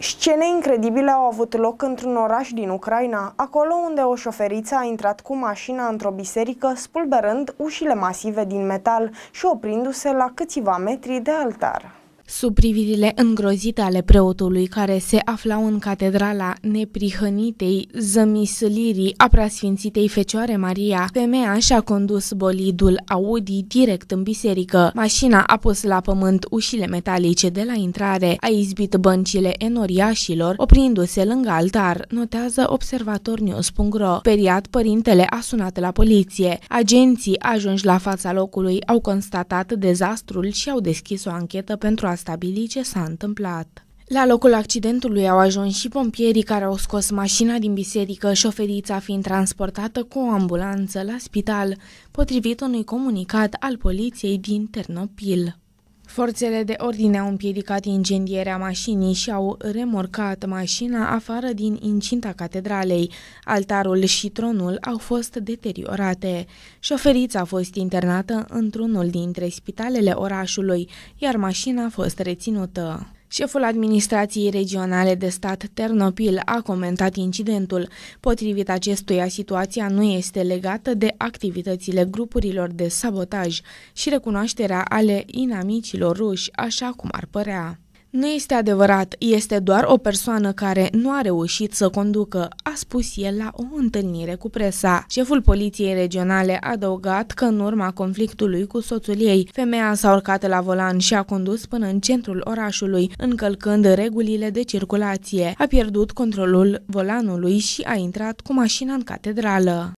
Scene incredibile au avut loc într-un oraș din Ucraina, acolo unde o șoferiță a intrat cu mașina într-o biserică, spulberând ușile masive din metal și oprindu-se la câțiva metri de altar. Sub privirile îngrozite ale preotului care se aflau în catedrala neprihănitei zămisălirii a preasfințitei Fecioare Maria, femeia și-a condus bolidul Audi direct în biserică. Mașina a pus la pământ ușile metalice de la intrare, a izbit băncile enoriașilor, oprindu-se lângă altar, notează observatornews.ro. Periat, părintele a sunat la poliție. Agenții ajunși la fața locului au constatat dezastrul și au deschis o anchetă pentru a stabili ce s-a întâmplat. La locul accidentului au ajuns și pompierii care au scos mașina din biserică, șoferița fiind transportată cu o ambulanță la spital, potrivit unui comunicat al poliției din Ternopil. Forțele de ordine au împiedicat incendierea mașinii și au remorcat mașina afară din incinta catedralei. Altarul și tronul au fost deteriorate. Șoferița a fost internată într-unul dintre spitalele orașului, iar mașina a fost reținută. Șeful administrației regionale de stat Ternopil a comentat incidentul. Potrivit acestuia, situația nu este legată de activitățile grupurilor de sabotaj și recunoașterea ale inamicilor ruși, așa cum ar părea. Nu este adevărat, este doar o persoană care nu a reușit să conducă, a spus el la o întâlnire cu presa. Șeful poliției regionale a adăugat că în urma conflictului cu soțul ei, femeia s-a urcat la volan și a condus până în centrul orașului, încălcând regulile de circulație. A pierdut controlul volanului și a intrat cu mașina în catedrală.